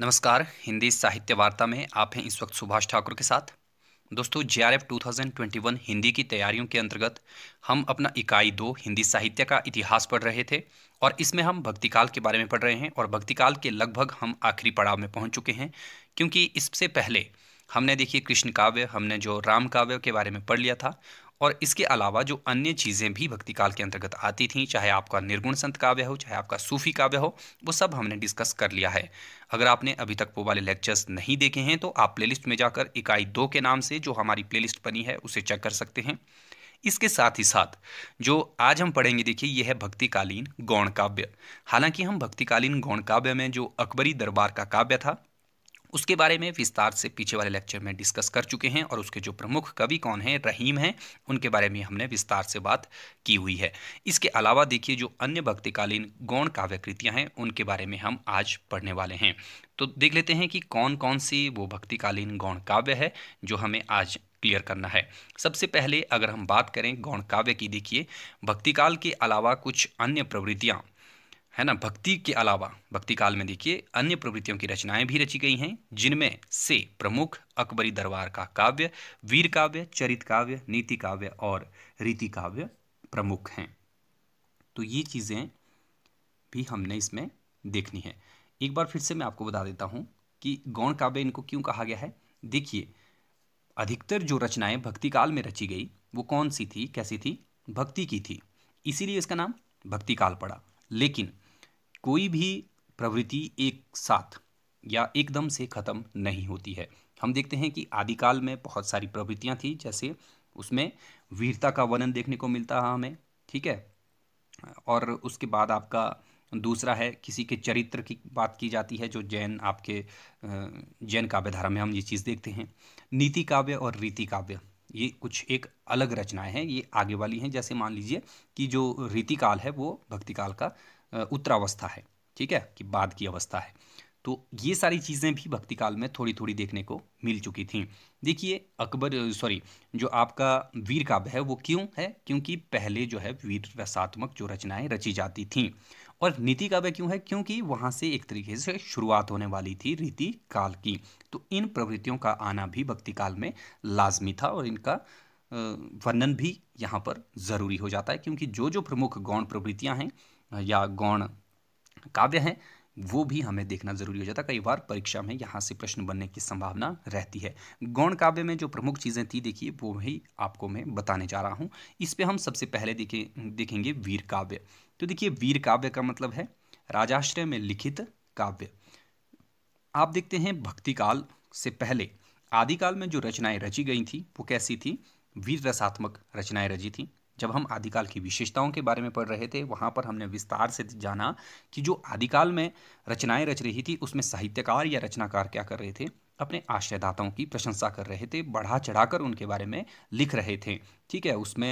नमस्कार हिंदी साहित्य वार्ता में आप हैं इस वक्त सुभाष ठाकुर के साथ दोस्तों J R F two thousand twenty one Hindi की तैयारियों के अंतर्गत हम अपना इकाई दो हिंदी साहित्य का इतिहास पढ़ रहे थे और इसमें हम भक्तिकाल के बारे में पढ़ रहे हैं और भक्तिकाल के लगभग हम आखिरी पड़ाव में पहुंच चुके हैं क्योंकि इससे पहले हमने देखिए कृष्ण काव्य हमने जो राम काव्य के बारे में पढ़ लिया था और इसके अलावा जो अन्य चीज़ें भी भक्ति काल के अंतर्गत आती थीं चाहे आपका निर्गुण संत काव्य हो चाहे आपका सूफी काव्य हो वो सब हमने डिस्कस कर लिया है अगर आपने अभी तक वो वाले लेक्चर्स नहीं देखे हैं तो आप प्लेलिस्ट में जाकर इकाई दो के नाम से जो हमारी प्लेलिस्ट बनी है उसे चेक कर सकते हैं इसके साथ ही साथ जो आज हम पढ़ेंगे देखिए यह है भक्तिकालीन गौण काव्य हालांकि हम भक्तिकालीन गौण काव्य में जो अकबरी दरबार का काव्य था उसके बारे में विस्तार से पीछे वाले लेक्चर में डिस्कस कर चुके हैं और उसके जो प्रमुख कवि कौन हैं रहीम हैं उनके बारे में हमने विस्तार से बात की हुई है इसके अलावा देखिए जो अन्य भक्तिकालीन गौण काव्य कृतियाँ हैं उनके बारे में हम आज पढ़ने वाले हैं तो देख लेते हैं कि कौन कौन सी वो भक्तिकालीन गौण काव्य है जो हमें आज क्लियर करना है सबसे पहले अगर हम बात करें गौण काव्य की देखिए भक्तिकाल के अलावा कुछ अन्य प्रवृत्तियाँ है ना भक्ति के अलावा भक्ति काल में देखिए अन्य प्रवृत्तियों की रचनाएं भी रची गई हैं जिनमें से प्रमुख अकबरी दरबार का काव्य वीर काव्य चरित काव्य नीति काव्य और रीति काव्य प्रमुख हैं तो ये चीज़ें भी हमने इसमें देखनी है एक बार फिर से मैं आपको बता देता हूँ कि गौण काव्य इनको क्यों कहा गया है देखिए अधिकतर जो रचनाएं भक्ति काल में रची गई वो कौन सी थी कैसी थी भक्ति की थी इसीलिए इसका नाम भक्ति काल पड़ा लेकिन कोई भी प्रवृत्ति एक साथ या एकदम से ख़त्म नहीं होती है हम देखते हैं कि आदिकाल में बहुत सारी प्रवृत्तियां थी जैसे उसमें वीरता का वर्णन देखने को मिलता है हमें ठीक है और उसके बाद आपका दूसरा है किसी के चरित्र की बात की जाती है जो जैन आपके जैन काव्य धारा में हम ये चीज़ देखते हैं नीति काव्य और रीति काव्य ये कुछ एक अलग रचनाएं हैं ये आगे वाली हैं जैसे मान लीजिए कि जो रीतिकाल है वो भक्तिकाल का उत्तरावस्था है ठीक है कि बाद की अवस्था है तो ये सारी चीज़ें भी भक्ति काल में थोड़ी थोड़ी देखने को मिल चुकी थी देखिए अकबर सॉरी जो आपका वीर काव्य है वो क्यों है क्योंकि पहले जो है वीर रसात्मक जो रचनाएं रची जाती थीं और नीति काव्य क्यों है क्योंकि वहाँ से एक तरीके से शुरुआत होने वाली थी रीति काल की तो इन प्रवृत्तियों का आना भी भक्ति काल में लाजमी था और इनका वर्णन भी यहाँ पर ज़रूरी हो जाता है क्योंकि जो जो प्रमुख गौण प्रवृत्तियाँ हैं या गौण काव्य हैं वो भी हमें देखना जरूरी हो जाता है कई बार परीक्षा में यहाँ से प्रश्न बनने की संभावना रहती है गौण काव्य में जो प्रमुख चीज़ें थी देखिए वो भी आपको मैं बताने जा रहा हूँ इस पर हम सबसे पहले देखें देखेंगे वीर काव्य तो देखिए वीर काव्य का मतलब है राजाश्रय में लिखित काव्य आप देखते हैं भक्ति काल से पहले आदिकाल में जो रचनाएं रची गई थी वो कैसी थी वीर रसात्मक रचनाएं रची थी जब हम आदिकाल की विशेषताओं के बारे में पढ़ रहे थे वहाँ पर हमने विस्तार से जाना कि जो आदिकाल में रचनाएं रच रही थी उसमें साहित्यकार या रचनाकार क्या कर रहे थे अपने आश्रयदाताओं की प्रशंसा कर रहे थे बढ़ा चढ़ाकर उनके बारे में लिख रहे थे ठीक है उसमें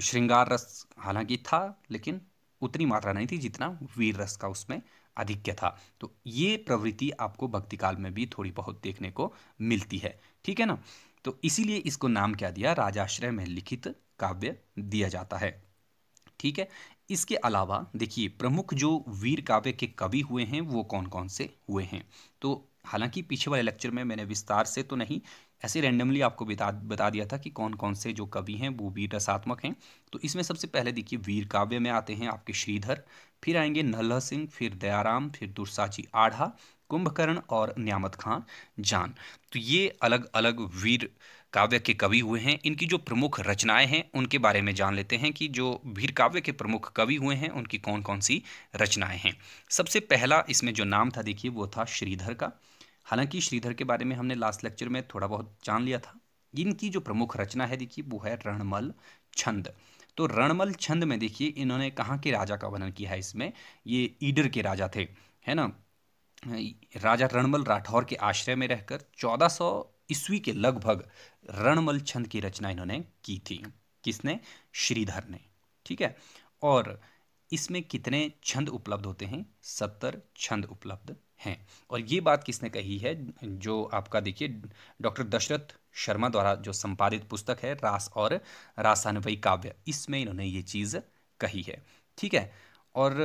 श्रृंगार रस हालांकि था लेकिन उतनी मात्रा नहीं थी जितना वीर रस का उसमें अधिक्य था तो ये प्रवृत्ति आपको भक्तिकाल में भी थोड़ी बहुत देखने को मिलती है ठीक है ना तो इसीलिए इसको नाम क्या दिया राजाश्रय में लिखित काव्य दिया जाता है ठीक है इसके अलावा देखिए प्रमुख जो वीर काव्य के कवि हुए हैं वो कौन कौन से हुए हैं तो हालांकि पीछे वाले लेक्चर में मैंने विस्तार से तो नहीं ऐसे रैंडमली आपको बता बता दिया था कि कौन कौन से जो कवि हैं वो वीर रसात्मक हैं तो इसमें सबसे पहले देखिए वीर काव्य में आते हैं आपके श्रीधर फिर आएंगे नल्ला सिंह फिर दयाराम फिर दुर्साची आढ़ा कुंभकर्ण और नियामत खान जान तो ये अलग अलग वीर काव्य के कवि हुए हैं इनकी जो प्रमुख रचनाएं हैं उनके बारे में जान लेते हैं कि जो वीर काव्य के प्रमुख कवि हुए हैं उनकी कौन कौन सी रचनाएं हैं सबसे पहला इसमें जो नाम था देखिए वो था श्रीधर का हालांकि श्रीधर के बारे में हमने लास्ट लेक्चर में थोड़ा बहुत जान लिया था इनकी जो प्रमुख रचना है देखिए वो है रणमल छंद तो रणमल छंद में देखिए इन्होंने कहाँ के राजा का वर्णन किया है इसमें ये ईडर के राजा थे है ना राजा रणमल राठौर के आश्रय में रहकर 1400 ईस्वी के लगभग रणमल छंद की रचना इन्होंने की थी किसने श्रीधर ने ठीक है और इसमें कितने छंद उपलब्ध होते हैं सत्तर छंद उपलब्ध हैं और ये बात किसने कही है जो आपका देखिए डॉक्टर दशरथ शर्मा द्वारा जो संपादित पुस्तक है रास और रासान्वयी काव्य इसमें इन्होंने ये चीज़ कही है ठीक है और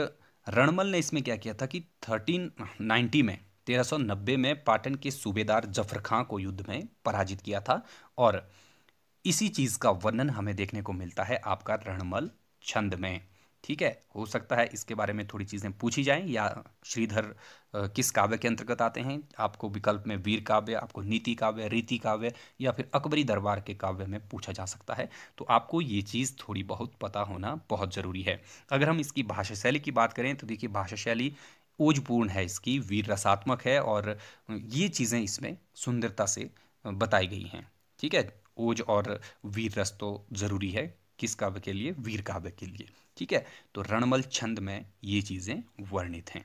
रणमल ने इसमें क्या किया था कि थर्टीन नाइन्टी में 1390 में पाटन के सूबेदार जफर खां को युद्ध में पराजित किया था और इसी चीज़ का वर्णन हमें देखने को मिलता है आपका रणमल छंद में ठीक है हो सकता है इसके बारे में थोड़ी चीज़ें पूछी जाएं या श्रीधर किस काव्य के अंतर्गत आते हैं आपको विकल्प में वीर काव्य आपको नीति काव्य रीति काव्य या फिर अकबरी दरबार के काव्य में पूछा जा सकता है तो आपको ये चीज़ थोड़ी बहुत पता होना बहुत ज़रूरी है अगर हम इसकी भाषा शैली की बात करें तो देखिए भाषा शैली ओजपूर्ण है इसकी वीर रसात्मक है और ये चीज़ें इसमें सुंदरता से बताई गई हैं ठीक है ओज और वीर रस तो ज़रूरी है किस काव्य के लिए वीर काव्य के लिए ठीक है तो रणमल छंद में ये चीज़ें वर्णित हैं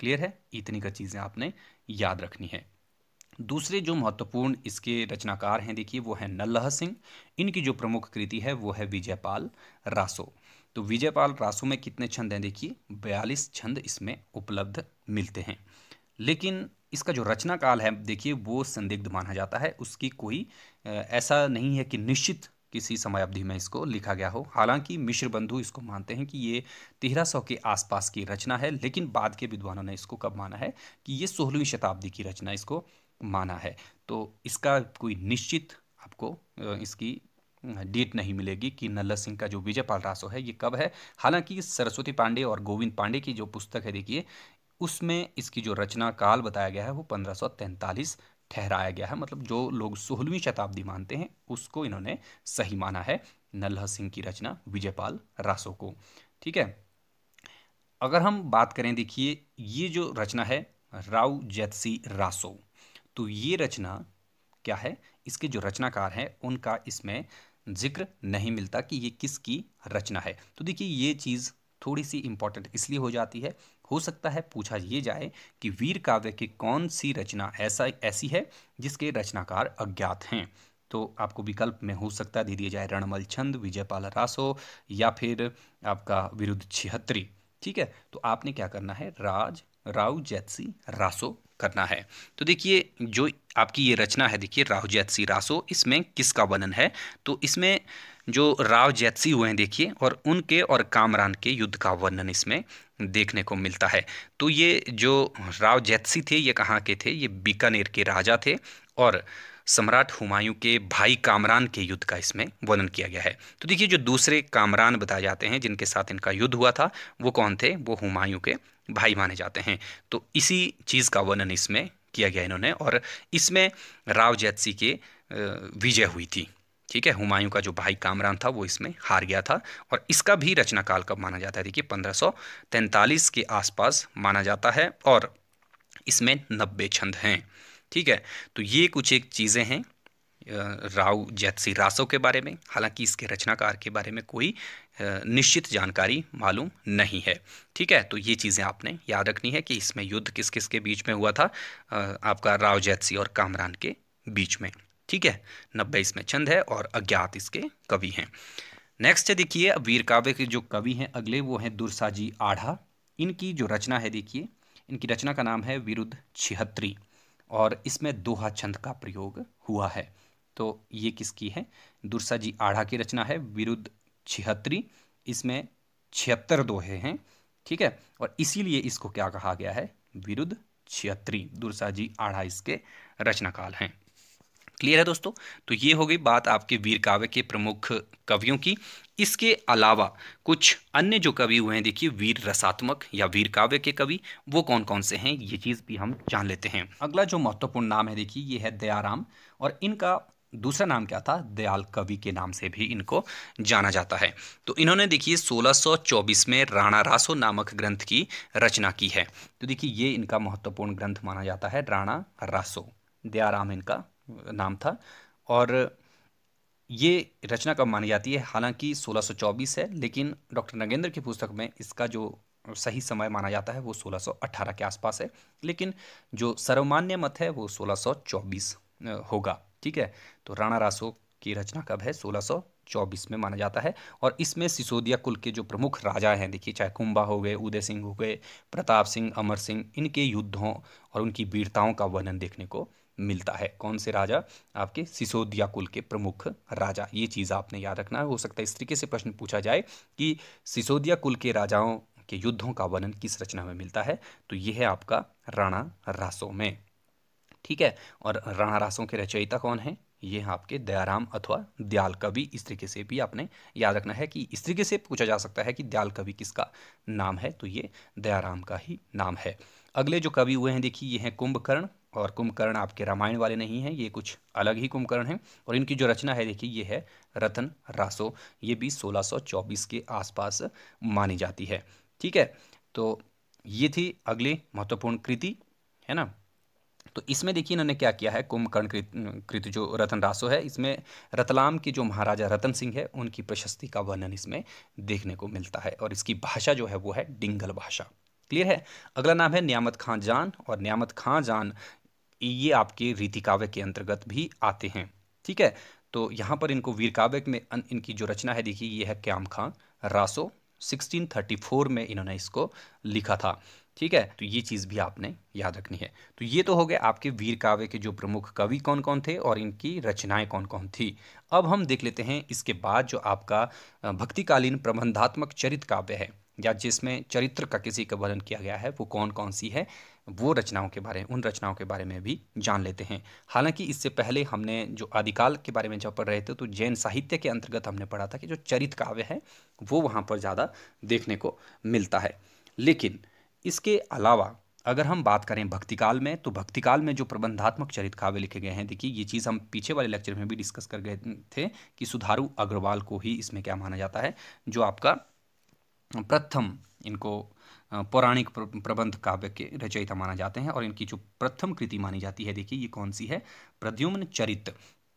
क्लियर है इतनी का चीज़ें आपने याद रखनी है दूसरे जो महत्वपूर्ण इसके रचनाकार हैं देखिए वो है नल्लह सिंह इनकी जो प्रमुख कृति है वो है विजयपाल रासो तो विजयपाल रासो में कितने छंद हैं देखिए बयालीस छंद इसमें उपलब्ध मिलते हैं लेकिन इसका जो रचना काल है देखिए वो संदिग्ध माना जाता है उसकी कोई ऐसा नहीं है कि निश्चित किसी समय अवधि में इसको लिखा गया हो हालांकि मिश्र बंधु इसको मानते हैं कि ये सौ के आसपास की रचना है लेकिन बाद के विद्वानों ने इसको कब माना है कि ये सोलहवीं शताब्दी की रचना इसको माना है तो इसका कोई निश्चित आपको इसकी डेट नहीं मिलेगी कि नल्ला सिंह का जो विजय पाल रासो है ये कब है हालांकि सरस्वती पांडे और गोविंद पांडे की जो पुस्तक है देखिए उसमें इसकी जो रचना काल बताया गया है वो पंद्रह ठहराया गया है मतलब जो लोग सोलहवीं शताब्दी मानते हैं उसको इन्होंने सही माना है नल्हा सिंह की रचना विजयपाल रासो को ठीक है अगर हम बात करें देखिए ये जो रचना है राव जैतसी रासो तो ये रचना क्या है इसके जो रचनाकार हैं उनका इसमें जिक्र नहीं मिलता कि ये किसकी रचना है तो देखिए ये चीज़ थोड़ी सी इम्पॉर्टेंट इसलिए हो जाती है हो सकता है पूछा ये जाए कि वीर काव्य की कौन सी रचना ऐसा ऐसी है जिसके रचनाकार अज्ञात हैं तो आपको विकल्प में हो सकता है दे दिया जाए रणमल छंद विजयपाल रासो या फिर आपका विरुद्ध छिहत्री ठीक है तो आपने क्या करना है राज राव जैतसी रासो करना है तो देखिए जो आपकी ये रचना है देखिए राव जैतसी रासो इसमें किसका वर्णन है तो इसमें जो राव जैतसी हुए हैं देखिए और उनके और कामरान के युद्ध का वर्णन इसमें देखने को मिलता है तो ये जो राव जैतसी थे ये कहाँ के थे ये बीकानेर के राजा थे और सम्राट हुमायूं के भाई कामरान के युद्ध का इसमें वर्णन किया गया है तो देखिए जो दूसरे कामरान बताए जाते हैं जिनके साथ इनका युद्ध हुआ था वो कौन थे वो हुमायूं के भाई माने जाते हैं तो इसी चीज़ का वर्णन इसमें किया गया इन्होंने और इसमें राव जैतसी के विजय हुई थी ठीक है हुमायूं का जो भाई कामरान था वो इसमें हार गया था और इसका भी रचनाकाल कब माना जाता है देखिए पंद्रह के आसपास माना जाता है और इसमें नब्बे छंद हैं ठीक है तो ये कुछ एक चीज़ें हैं राव जैतसी रासो के बारे में हालांकि इसके रचनाकार के बारे में कोई निश्चित जानकारी मालूम नहीं है ठीक है तो ये चीज़ें आपने याद रखनी है कि इसमें युद्ध किस किस के बीच में हुआ था आपका राव जैतसी और कामरान के बीच में ठीक है नब्बे इसमें छंद है और अज्ञात इसके कवि हैं नेक्स्ट देखिए अब वीर काव्य के जो कवि हैं अगले वो हैं दुर्साजी आढ़ा इनकी जो रचना है देखिए इनकी रचना का नाम है विरुद्ध छिहत्री और इसमें दोहा छंद का प्रयोग हुआ है तो ये किसकी है दुर्सा जी आढ़ा की रचना है विरुद्ध छिहत्तरी इसमें छिहत्तर दोहे हैं ठीक है और इसीलिए इसको क्या कहा गया है विरुद्ध छिहत्तरी दुर्सा जी आढ़ा इसके रचनाकाल हैं क्लियर है दोस्तों तो ये हो गई बात आपके वीर काव्य के प्रमुख कवियों की इसके अलावा कुछ अन्य जो कवि हुए हैं देखिए वीर रसात्मक या वीर काव्य के कवि वो कौन कौन से हैं ये चीज़ भी हम जान लेते हैं अगला जो महत्वपूर्ण नाम है देखिए ये है दयाराम और इनका दूसरा नाम क्या था दयाल कवि के नाम से भी इनको जाना जाता है तो इन्होंने देखिए 1624 में राणा रासो नामक ग्रंथ की रचना की है तो देखिए ये इनका महत्वपूर्ण ग्रंथ माना जाता है राणा रासो दयाराम इनका नाम था और ये रचना कब मानी जाती है हालांकि 1624 है लेकिन डॉक्टर नगेंद्र की पुस्तक में इसका जो सही समय माना जाता है वो 1618 के आसपास है लेकिन जो सर्वमान्य मत है वो 1624 होगा ठीक है तो राणा रासो की रचना कब है 1624 में माना जाता है और इसमें सिसोदिया कुल के जो प्रमुख राजा हैं देखिए चाहे कुंभा हो गए उदय सिंह हो गए प्रताप सिंह अमर सिंह इनके युद्धों और उनकी वीरताओं का वर्णन देखने को मिलता है कौन से राजा आपके सिसोदिया कुल के प्रमुख राजा ये चीज़ आपने याद रखना है हो सकता है इस तरीके से प्रश्न पूछा जाए कि सिसोदिया कुल के राजाओं के युद्धों का वर्णन किस रचना में मिलता है तो ये है आपका राणा रासो में ठीक है और राणा रासों के रचयिता कौन है ये हैं आपके दयाराम अथवा दयाल कवि इस तरीके से भी आपने याद रखना है कि इस तरीके से पूछा जा सकता है कि दयाल कवि किसका नाम है तो ये दयाराम का ही नाम है अगले जो कवि हुए हैं देखिए ये हैं कुंभकर्ण और कुंभकर्ण आपके रामायण वाले नहीं हैं ये कुछ अलग ही कुंभकर्ण हैं और इनकी जो रचना है देखिए ये है रतन रासो ये भी 1624 के आसपास मानी जाती है ठीक है तो ये थी अगली महत्वपूर्ण कृति है ना तो इसमें देखिए इन्होंने क्या किया है कुंभकर्ण कृत कृत जो रतन रासो है इसमें रतलाम के जो महाराजा रतन सिंह है उनकी प्रशस्ति का वर्णन इसमें देखने को मिलता है और इसकी भाषा जो है वो है डिंगल भाषा क्लियर है अगला नाम है नियामत खां जान और नियामत खां जान ये आपके रीति काव्य के अंतर्गत भी आते हैं ठीक है तो यहाँ पर इनको वीर काव्य में इनकी जो रचना है देखिए ये है क्याम खान रासो 1634 में इन्होंने इसको लिखा था ठीक है तो ये चीज़ भी आपने याद रखनी है तो ये तो हो गए आपके वीर काव्य के जो प्रमुख कवि कौन कौन थे और इनकी रचनाएं कौन कौन थी अब हम देख लेते हैं इसके बाद जो आपका भक्तिकालीन प्रबंधात्मक चरित काव्य है या जिसमें चरित्र का किसी का वर्णन किया गया है वो कौन कौन सी है वो रचनाओं के बारे में उन रचनाओं के बारे में भी जान लेते हैं हालांकि इससे पहले हमने जो आदिकाल के बारे में जब पढ़ रहे थे तो जैन साहित्य के अंतर्गत हमने पढ़ा था कि जो चरित काव्य है वो वहाँ पर ज़्यादा देखने को मिलता है लेकिन इसके अलावा अगर हम बात करें भक्तिकाल में तो भक्तिकाल में जो प्रबंधात्मक चरित काव्य लिखे गए हैं देखिए ये चीज़ हम पीछे वाले लेक्चर में भी डिस्कस कर गए थे कि सुधारू अग्रवाल को ही इसमें क्या माना जाता है जो आपका प्रथम इनको पौराणिक प्रबंध काव्य के रचयिता माना जाते हैं और इनकी जो प्रथम कृति मानी जाती है देखिए ये कौन सी है प्रद्युम्न चरित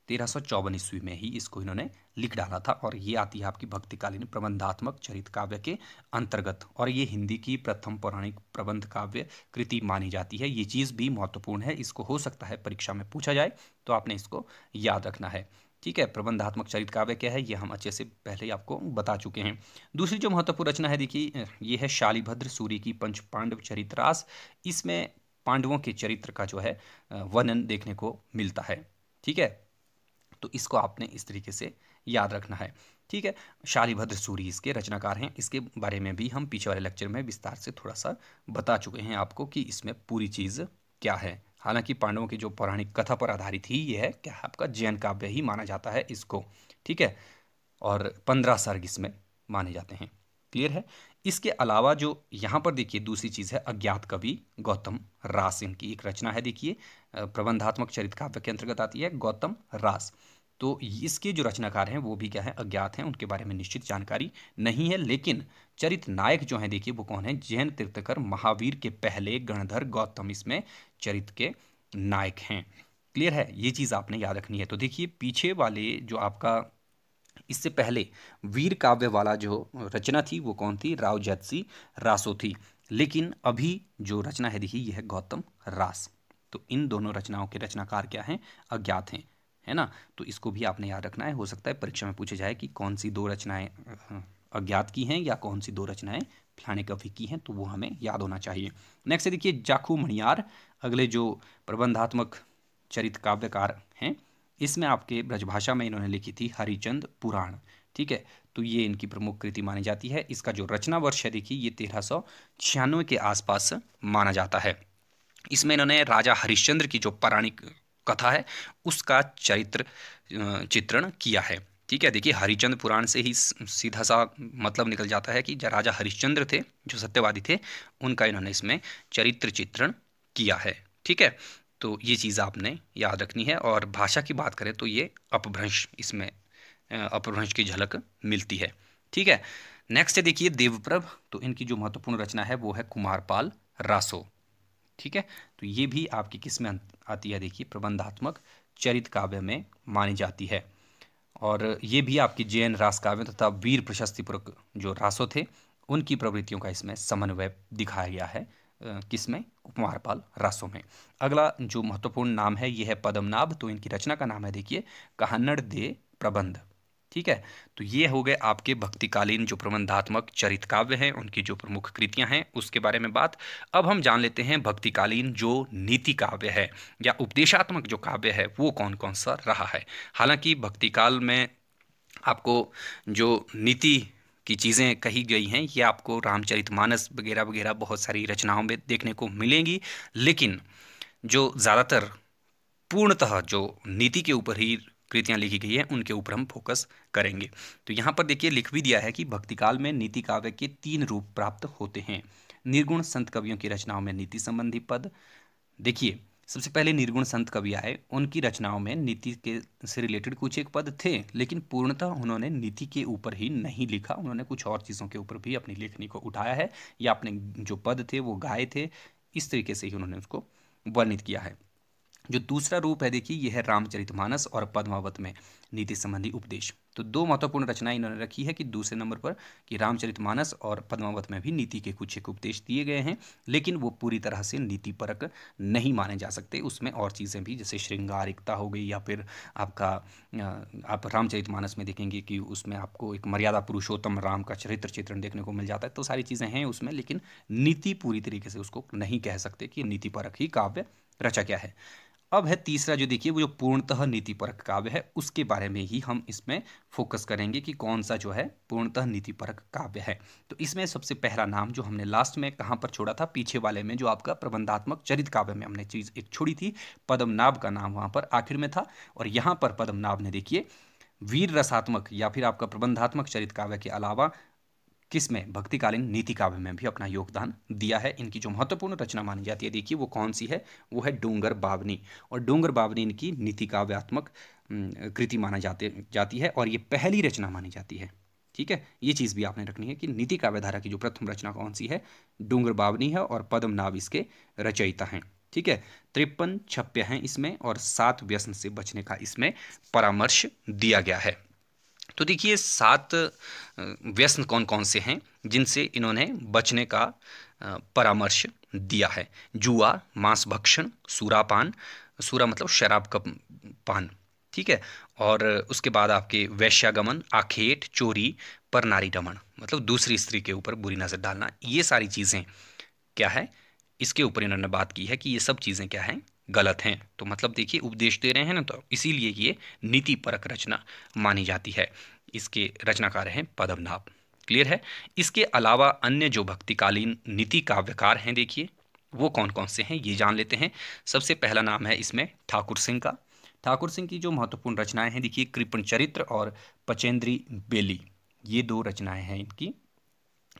तेरह सौ चौवन ईस्वी में ही इसको इन्होंने लिख डाला था और ये आती है आपकी भक्तिकालीन प्रबंधात्मक चरित काव्य के अंतर्गत और ये हिंदी की प्रथम पौराणिक प्रबंध काव्य कृति मानी जाती है ये चीज़ भी महत्वपूर्ण है इसको हो सकता है परीक्षा में पूछा जाए तो आपने इसको याद रखना है ठीक है प्रबंधात्मक चरित काव्य क्या है ये हम अच्छे से पहले ही आपको बता चुके हैं दूसरी जो महत्वपूर्ण रचना है देखिए ये है शालीभद्र सूर्य की पंच पांडव चरित्रास इसमें पांडवों के चरित्र का जो है वर्णन देखने को मिलता है ठीक है तो इसको आपने इस तरीके से याद रखना है ठीक है शालीभद्र सूरी इसके रचनाकार हैं इसके बारे में भी हम पीछे वाले लेक्चर में विस्तार से थोड़ा सा बता चुके हैं आपको कि इसमें पूरी चीज़ क्या है हालांकि पांडवों की जो पौराणिक कथा पर आधारित ही ये है कि आपका जैन काव्य ही माना जाता है इसको ठीक है और पंद्रह सर्ग इसमें माने जाते हैं क्लियर है इसके अलावा जो यहाँ पर देखिए दूसरी चीज़ है अज्ञात कवि गौतम रास इनकी एक रचना है देखिए प्रबंधात्मक चरित काव्य के अंतर्गत आती है गौतम रास तो इसके जो रचनाकार हैं वो भी क्या है अज्ञात हैं उनके बारे में निश्चित जानकारी नहीं है लेकिन चरित नायक जो हैं देखिए वो कौन है जैन तीर्थकर महावीर के पहले गणधर गौतम इसमें चरित के नायक हैं क्लियर है ये चीज़ आपने याद रखनी है तो देखिए पीछे वाले जो आपका इससे पहले वीर काव्य वाला जो रचना थी वो कौन थी राव जैतसी रासो थी लेकिन अभी जो रचना है देखिए यह है गौतम रास तो इन दोनों रचनाओं के रचनाकार क्या हैं अज्ञात हैं है ना तो इसको भी आपने याद रखना है हो सकता है परीक्षा में पूछे जाए कि कौन सी दो रचनाएं अज्ञात की हैं या कौन सी दो रचनाएं फलाने कवि की हैं तो वो हमें याद होना चाहिए नेक्स्ट देखिए जाखू मणियार अगले जो प्रबंधात्मक चरित काव्यकार हैं इसमें आपके ब्रजभाषा में इन्होंने लिखी थी हरिचंद पुराण ठीक है तो ये इनकी प्रमुख कृति मानी जाती है इसका जो रचना वर्ष है देखिए ये तेरह सौ छियानवे के आसपास माना जाता है इसमें इन्होंने राजा हरिश्चंद्र की जो पौराणिक कथा है उसका चरित्र चित्रण किया है ठीक है देखिए हरिचंद पुराण से ही सीधा सा मतलब निकल जाता है कि जो राजा हरिश्चंद्र थे जो सत्यवादी थे उनका इन्होंने इसमें चरित्र चित्रण किया है ठीक है तो ये चीज़ आपने याद रखनी है और भाषा की बात करें तो ये अपभ्रंश इसमें अपभ्रंश की झलक मिलती है ठीक है नेक्स्ट है देखिए देवप्रभ तो इनकी जो महत्वपूर्ण रचना है वो है कुमारपाल रासो ठीक है तो ये भी आपकी किस में आती है देखिए प्रबंधात्मक चरित काव्य में मानी जाती है और ये भी आपकी जे एन रास काव्य तथा वीर प्रशस्तिपूर्वक जो रासो थे उनकी प्रवृत्तियों का इसमें समन्वय दिखाया गया है किसमें पाल रासों में अगला जो महत्वपूर्ण नाम है यह है पद्मनाभ तो इनकी रचना का नाम है देखिए कहानड़ दे प्रबंध ठीक है तो ये हो गए आपके भक्तिकालीन जो प्रबंधात्मक चरित काव्य हैं उनकी जो प्रमुख कृतियां हैं उसके बारे में बात अब हम जान लेते हैं भक्तिकालीन जो नीति काव्य है या उपदेशात्मक जो काव्य है वो कौन कौन सा रहा है हालांकि भक्तिकाल में आपको जो नीति की चीज़ें कही गई हैं ये आपको रामचरितमानस वगैरह वगैरह बहुत सारी रचनाओं में देखने को मिलेंगी लेकिन जो ज़्यादातर पूर्णतः जो नीति के ऊपर ही कृतियाँ लिखी गई हैं उनके ऊपर हम फोकस करेंगे तो यहाँ पर देखिए लिख भी दिया है कि भक्तिकाल में नीति काव्य के तीन रूप प्राप्त होते हैं निर्गुण संत कवियों की रचनाओं में नीति संबंधी पद देखिए सबसे पहले निर्गुण संत कवि आए उनकी रचनाओं में नीति के से रिलेटेड कुछ एक पद थे लेकिन पूर्णतः उन्होंने नीति के ऊपर ही नहीं लिखा उन्होंने कुछ और चीज़ों के ऊपर भी अपनी लेखनी को उठाया है या अपने जो पद थे वो गाए थे इस तरीके से ही उन्होंने उसको वर्णित किया है जो दूसरा रूप है देखिए यह है रामचरितमानस और पद्मावत में नीति संबंधी उपदेश तो दो महत्वपूर्ण रचनाएं इन्होंने रखी है कि दूसरे नंबर पर कि रामचरितमानस और पद्मावत में भी नीति के कुछ एक उपदेश दिए गए हैं लेकिन वो पूरी तरह से नीति परक नहीं माने जा सकते उसमें और चीज़ें भी जैसे श्रृंगारिकता हो गई या फिर आपका आप रामचरित में देखेंगे कि उसमें आपको एक मर्यादा पुरुषोत्तम राम का चरित्र चित्रण देखने को मिल जाता है तो सारी चीज़ें हैं उसमें लेकिन नीति पूरी तरीके से उसको नहीं कह सकते कि नीति परक ही काव्य रचा क्या है अब है तीसरा जो देखिए वो जो पूर्णतः नीतिपरक काव्य है उसके बारे में ही हम इसमें फोकस करेंगे कि कौन सा जो है पूर्णतः नीतिपरक काव्य है तो इसमें सबसे पहला नाम जो हमने लास्ट में कहाँ पर छोड़ा था पीछे वाले में जो आपका प्रबंधात्मक चरित काव्य में हमने चीज़ एक छोड़ी थी पद्मनाभ का नाम वहाँ पर आखिर में था और यहाँ पर पद्मनाभ ने देखिए वीर रसात्मक या फिर आपका प्रबंधात्मक चरित काव्य के अलावा किस में भक्तिकालीन नीति काव्य में भी अपना योगदान दिया है इनकी जो महत्वपूर्ण रचना मानी जाती है देखिए वो कौन सी है वो है डोंगर बावनी और डोंगर बावनी इनकी नीति काव्यात्मक कृति माना जाते जाती है और ये पहली रचना मानी जाती है ठीक है ये चीज़ भी आपने रखनी है कि नीति काव्यधारा की जो प्रथम रचना कौन सी है डोंगर बावनी है और पद्म नाव इसके रचयिता हैं ठीक है तिरपन छप्य हैं इसमें और सात व्यसन से बचने का इसमें परामर्श दिया गया है तो देखिए सात व्यसन कौन कौन से हैं जिनसे इन्होंने बचने का परामर्श दिया है जुआ मांस भक्षण सूरापान सूरा मतलब शराब का पान ठीक है और उसके बाद आपके वैश्यागमन आखेट चोरी पर नारी रमन मतलब दूसरी स्त्री के ऊपर बुरी नज़र डालना ये सारी चीज़ें क्या है इसके ऊपर इन्होंने बात की है कि ये सब चीज़ें क्या हैं गलत हैं तो मतलब देखिए उपदेश दे रहे हैं ना तो इसीलिए ये नीति परक रचना मानी जाती है इसके रचनाकार हैं पद्मनाभ क्लियर है इसके अलावा अन्य जो भक्तिकालीन नीति काव्यकार हैं देखिए वो कौन कौन से हैं ये जान लेते हैं सबसे पहला नाम है इसमें ठाकुर सिंह का ठाकुर सिंह की जो महत्वपूर्ण रचनाएं हैं देखिए कृपण चरित्र और पचेंद्री बेली ये दो रचनाएं हैं इनकी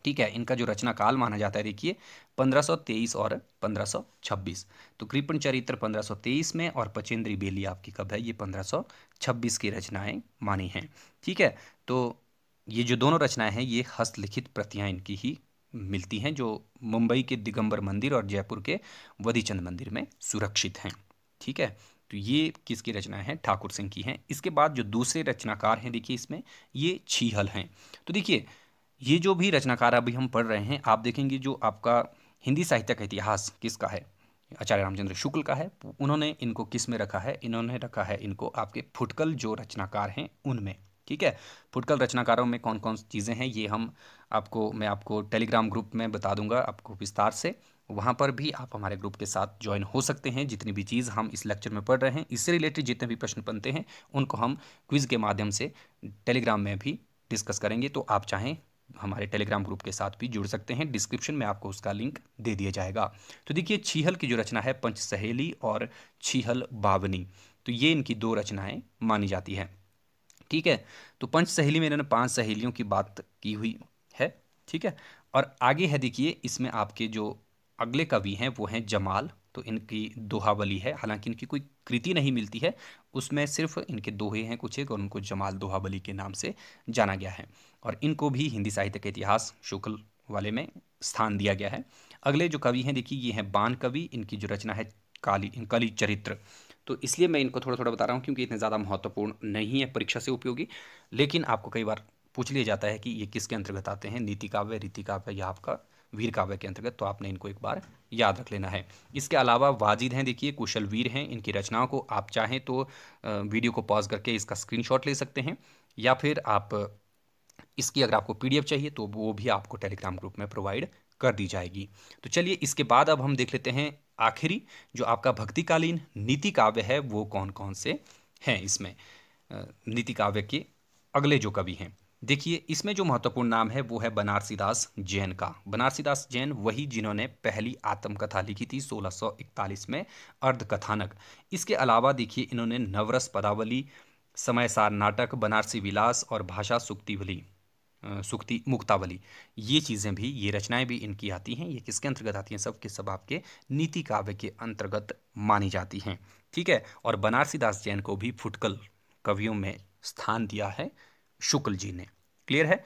ठीक है इनका जो रचना काल माना जाता है देखिए 1523 और 1526 तो कृपण चरित्र 1523 में और पचेंद्री बेली आपकी कब है ये 1526 की रचनाएं मानी हैं ठीक है तो ये जो दोनों रचनाएं हैं ये हस्तलिखित प्रतियाँ इनकी ही मिलती हैं जो मुंबई के दिगंबर मंदिर और जयपुर के वधिचंद मंदिर में सुरक्षित हैं ठीक है तो ये किसकी रचना है ठाकुर सिंह की हैं इसके बाद जो दूसरे रचनाकार हैं देखिए इसमें ये छीहल हैं तो देखिए ये जो भी रचनाकार अभी हम पढ़ रहे हैं आप देखेंगे जो आपका हिंदी साहित्य का इतिहास किसका है आचार्य रामचंद्र शुक्ल का है उन्होंने इनको किस में रखा है इन्होंने रखा है इनको आपके फुटकल जो रचनाकार हैं उनमें ठीक है फुटकल रचनाकारों में कौन कौन सी चीज़ें हैं ये हम आपको मैं आपको टेलीग्राम ग्रुप में बता दूंगा आपको विस्तार से वहाँ पर भी आप हमारे ग्रुप के साथ ज्वाइन हो सकते हैं जितनी भी चीज़ हम इस लेक्चर में पढ़ रहे हैं इससे रिलेटेड जितने भी प्रश्न बनते हैं उनको हम क्विज़ के माध्यम से टेलीग्राम में भी डिस्कस करेंगे तो आप चाहें हमारे टेलीग्राम ग्रुप के साथ भी जुड़ सकते हैं डिस्क्रिप्शन में आपको उसका लिंक दे दिया जाएगा तो देखिए छीहल की जो रचना है पंच सहेली और छीहल बावनी तो ये इनकी दो रचनाएं मानी जाती हैं ठीक है तो पंच सहेली में इन्होंने पांच सहेलियों की बात की हुई है ठीक है और आगे है देखिए इसमें आपके जो अगले कवि हैं वो हैं जमाल तो इनकी दोहावली है हालांकि इनकी कोई कृति नहीं मिलती है उसमें सिर्फ इनके दोहे हैं कुछ एक और उनको जमाल दोहावली के नाम से जाना गया है और इनको भी हिंदी साहित्य के इतिहास शुक्ल वाले में स्थान दिया गया है अगले जो कवि हैं देखिए ये हैं बान कवि इनकी जो रचना है काली कली चरित्र तो इसलिए मैं इनको थोड़ा थोड़ा बता रहा हूँ क्योंकि इतने ज़्यादा महत्वपूर्ण नहीं है परीक्षा से उपयोगी लेकिन आपको कई बार पूछ लिया जाता है कि ये किसके अंतर्गत आते हैं नीति काव्य रीति काव्य या आपका वीर काव्य के अंतर्गत तो आपने इनको एक बार याद रख लेना है इसके अलावा वाजिद हैं देखिए कुशल वीर हैं इनकी रचनाओं को आप चाहें तो वीडियो को पॉज करके इसका स्क्रीनशॉट ले सकते हैं या फिर आप इसकी अगर आपको पीडीएफ चाहिए तो वो भी आपको टेलीग्राम ग्रुप में प्रोवाइड कर दी जाएगी तो चलिए इसके बाद अब हम देख लेते हैं आखिरी जो आपका भक्तिकालीन नीति काव्य है वो कौन कौन से हैं इसमें नीति काव्य के अगले जो कवि हैं देखिए इसमें जो महत्वपूर्ण नाम है वो है बनारसीदास जैन का बनारसीदास जैन वही जिन्होंने पहली आत्मकथा लिखी थी 1641 में अर्धकथानक इसके अलावा देखिए इन्होंने नवरस पदावली समय सार नाटक बनारसी विलास और भाषा सुक्तिवली सुक्ति मुक्तावली ये चीज़ें भी ये रचनाएं भी इनकी आती हैं ये किसके अंतर्गत आती हैं सब के सब आपके नीति काव्य के अंतर्गत मानी जाती हैं ठीक है और बनारसीदास जैन को भी फुटकल कवियों में स्थान दिया है शुक्ल जी ने क्लियर है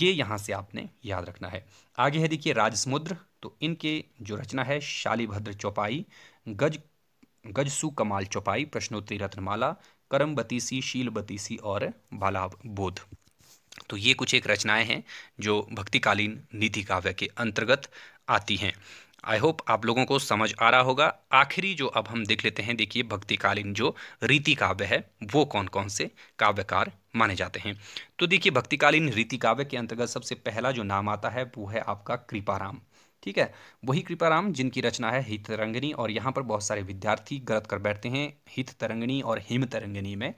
ये यहाँ से आपने याद रखना है आगे है देखिए राजसमुद्र तो इनके जो रचना है शालीभद्र चौपाई गज गजसु कमाल चौपाई प्रश्नोत्तरी रत्नमाला करम बतीसी शील बतीसी और बालाब बोध तो ये कुछ एक रचनाएं हैं जो भक्तिकालीन नीति काव्य के अंतर्गत आती हैं आई होप आप लोगों को समझ आ रहा होगा आखिरी जो अब हम देख लेते हैं देखिए भक्तिकालीन जो रीति काव्य है वो कौन कौन से काव्यकार माने जाते हैं तो देखिए भक्तिकालीन रीति काव्य के अंतर्गत सबसे पहला जो नाम आता है वो है आपका कृपाराम ठीक है वही कृपाराम जिनकी रचना है हित तरंगनी और यहाँ पर बहुत सारे विद्यार्थी गलत कर बैठते हैं हित तरंगनी और हिम तरंगनी में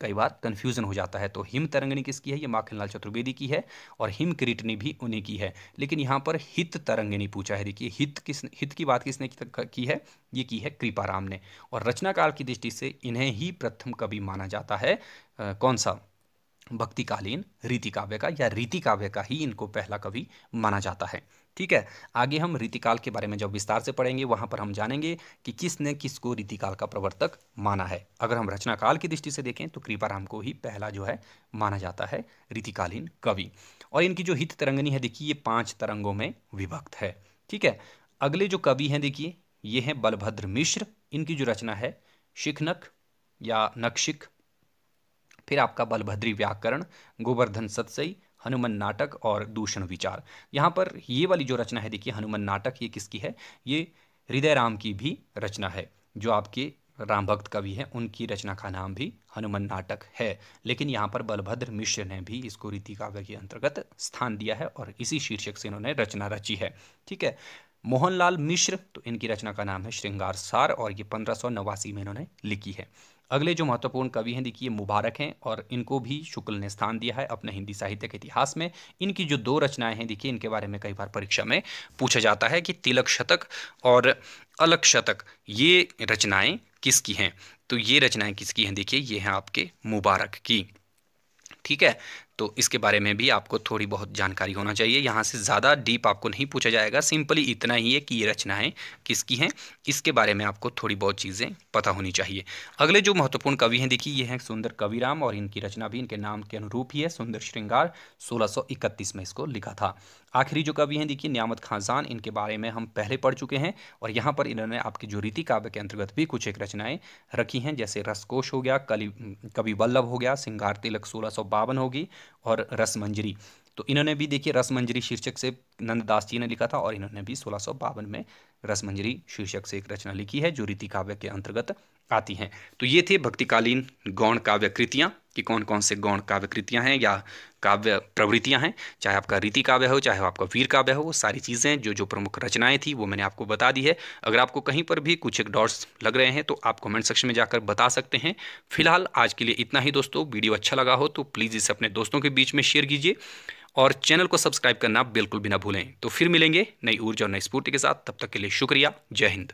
कई बार कन्फ्यूज़न हो जाता है तो हिम तरंगनी किसकी है ये माखनलाल चतुर्वेदी की है और हिम किरीटनी भी उन्हीं की है लेकिन यहाँ पर हित तरंगनी पूछा है देखिए हित किस हित की बात किसने की है ये की है कृपाराम ने और रचनाकाल की दृष्टि से इन्हें ही प्रथम कवि माना जाता है आ, कौन सा भक्तिकालीन रीति काव्य का या रीति काव्य का ही इनको पहला कवि माना जाता है ठीक है आगे हम रीतिकाल के बारे में जब विस्तार से पढ़ेंगे वहां पर हम जानेंगे कि किसने किसको रीतिकाल का प्रवर्तक माना है अगर हम रचनाकाल की दृष्टि से देखें तो कृपाराम को ही पहला जो है माना जाता है रीतिकालीन कवि और इनकी जो हित तरंगनी है देखिए ये पांच तरंगों में विभक्त है ठीक है अगले जो कवि हैं देखिए ये हैं बलभद्र मिश्र इनकी जो रचना है शिखनक या नक्शिक फिर आपका बलभद्री व्याकरण गोवर्धन सतसई हनुमान नाटक और दूषण विचार यहाँ पर ये वाली जो रचना है देखिए हनुमान नाटक ये किसकी है ये हृदय राम की भी रचना है जो आपके राम भक्त कवि हैं उनकी रचना का नाम भी हनुमान नाटक है लेकिन यहाँ पर बलभद्र मिश्र ने भी इसको रीति काव्य के अंतर्गत स्थान दिया है और इसी शीर्षक से इन्होंने रचना रची है ठीक है मोहनलाल मिश्र तो इनकी रचना का नाम है श्रृंगार सार और ये पंद्रह में इन्होंने लिखी है अगले जो महत्वपूर्ण कवि हैं देखिए मुबारक हैं और इनको भी शुक्ल ने स्थान दिया है अपने हिंदी साहित्य के इतिहास में इनकी जो दो रचनाएं हैं देखिए इनके बारे में कई बार परीक्षा में पूछा जाता है कि तिलक शतक और अलक शतक ये रचनाएं किसकी हैं तो ये रचनाएं किसकी हैं देखिए ये हैं आपके मुबारक की ठीक है तो इसके बारे में भी आपको थोड़ी बहुत जानकारी होना चाहिए यहाँ से ज़्यादा डीप आपको नहीं पूछा जाएगा सिंपली इतना ही है कि ये रचनाएँ किसकी हैं इसके बारे में आपको थोड़ी बहुत चीज़ें पता होनी चाहिए अगले जो महत्वपूर्ण कवि हैं देखिए ये हैं सुंदर कविराम और इनकी रचना भी इनके नाम के अनुरूप ही है सुंदर श्रृंगार सोलह में इसको लिखा था आखिरी जो कवि हैं देखिए नियामत खानजान इनके बारे में हम पहले पढ़ चुके हैं और यहाँ पर इन्होंने आपके जो रीति काव्य के अंतर्गत भी कुछ एक रचनाएं रखी हैं जैसे रसकोश हो गया कलि कवि वल्लभ हो गया सिंगार तिलक सोलह सौ बावन होगी और रसमंजरी तो इन्होंने भी देखिए रसमंजरी शीर्षक से नंददास जी ने लिखा था और इन्होंने भी सोलह में रसमंजरी शीर्षक से एक रचना लिखी है जो रीति काव्य के अंतर्गत आती हैं तो ये थे भक्तिकालीन गौण काव्य कृतियाँ कि कौन कौन से गौण काव्य कृतियाँ हैं या काव्य प्रवृत्तियाँ हैं चाहे आपका रीति काव्य हो चाहे आपका वीर काव्य हो वो सारी चीज़ें जो जो प्रमुख रचनाएं थी वो मैंने आपको बता दी है अगर आपको कहीं पर भी कुछ एक डॉट्स लग रहे हैं तो आप कमेंट सेक्शन में जाकर बता सकते हैं फिलहाल आज के लिए इतना ही दोस्तों वीडियो अच्छा लगा हो तो प्लीज़ इसे अपने दोस्तों के बीच में शेयर कीजिए और चैनल को सब्सक्राइब करना बिल्कुल भी ना भूलें तो फिर मिलेंगे नई ऊर्जा और नई स्फूर्ति के साथ तब तक के लिए शुक्रिया जय हिंद